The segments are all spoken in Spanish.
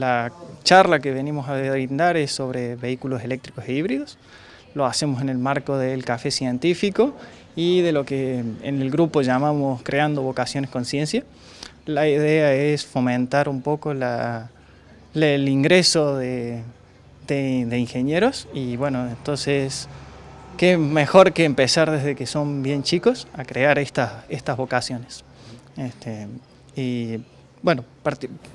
La charla que venimos a brindar es sobre vehículos eléctricos e híbridos. Lo hacemos en el marco del café científico y de lo que en el grupo llamamos Creando Vocaciones con Ciencia. La idea es fomentar un poco el ingreso de, ingenieros y bueno, entonces qué mejor que empezar desde que son bien chicos a crear estas, estas vocaciones. Este, bueno,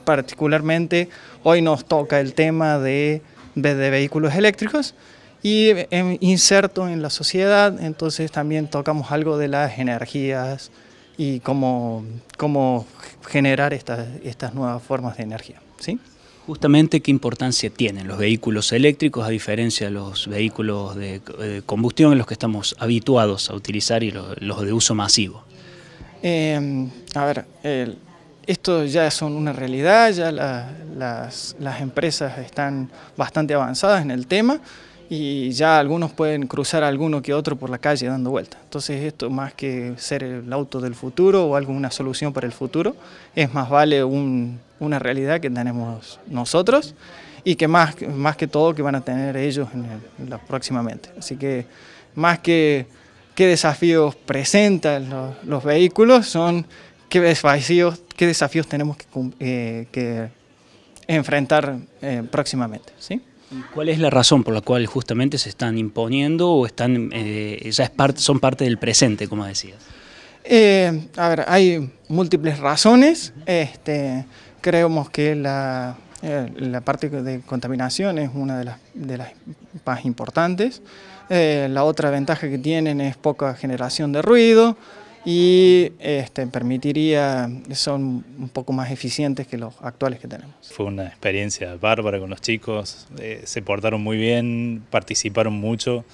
particularmente hoy nos toca el tema de, de vehículos eléctricos y em, inserto en la sociedad, entonces también tocamos algo de las energías y cómo, cómo generar estas, estas nuevas formas de energía. ¿sí? Justamente, ¿qué importancia tienen los vehículos eléctricos a diferencia de los vehículos de, combustión en los que estamos habituados a utilizar y los, de uso masivo? Em, a ver, el, esto ya son una realidad, ya las, empresas están bastante avanzadas en el tema y ya algunos pueden cruzar alguno que otro por la calle dando vuelta. Entonces esto más que ser el auto del futuro o alguna solución para el futuro, es más vale una realidad que tenemos nosotros y que más, más que todo que van a tener ellos próximamente. Así que más que qué desafíos presentan los vehículos son qué desafíos, qué desafíos tenemos que, eh, enfrentar eh, próximamente. ¿sí? ¿Cuál es la razón por la cual justamente se están imponiendo o están eh, ya es parte, son parte del presente, como decías? a ver, hay múltiples razones. Este, creemos que la, parte de contaminación es una de las, de las más importantes. la otra ventaja que tienen es poca generación de ruido y este, permitiría, son un poco más eficientes que los actuales que tenemos. Fue una experiencia bárbara con los chicos, eh, se portaron muy bien, participaron mucho,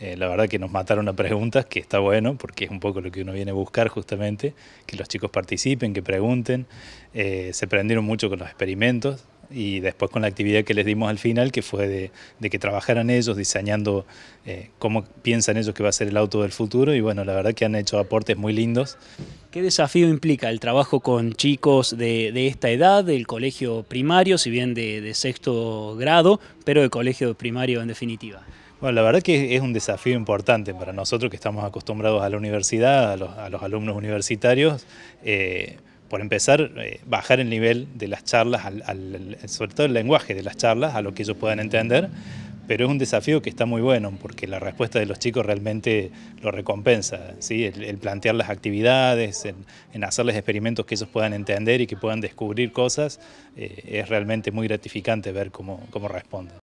eh, la verdad que nos mataron a preguntas, que está bueno, porque es un poco lo que uno viene a buscar justamente, que los chicos participen, que pregunten, eh, se prendieron mucho con los experimentos, y después con la actividad que les dimos al final, que fue de, que trabajaran ellos diseñando eh, cómo piensan ellos que va a ser el auto del futuro y bueno, la verdad que han hecho aportes muy lindos. ¿Qué desafío implica el trabajo con chicos de, esta edad, del colegio primario, si bien de, sexto grado, pero de colegio primario en definitiva? Bueno, la verdad que es un desafío importante para nosotros que estamos acostumbrados a la universidad, a los, alumnos universitarios, eh, por empezar, eh, bajar el nivel de las charlas, al, sobre todo el lenguaje de las charlas, a lo que ellos puedan entender, pero es un desafío que está muy bueno porque la respuesta de los chicos realmente lo recompensa, ¿sí? el, plantear las actividades, en, hacerles experimentos que ellos puedan entender y que puedan descubrir cosas, eh, es realmente muy gratificante ver cómo, cómo responden.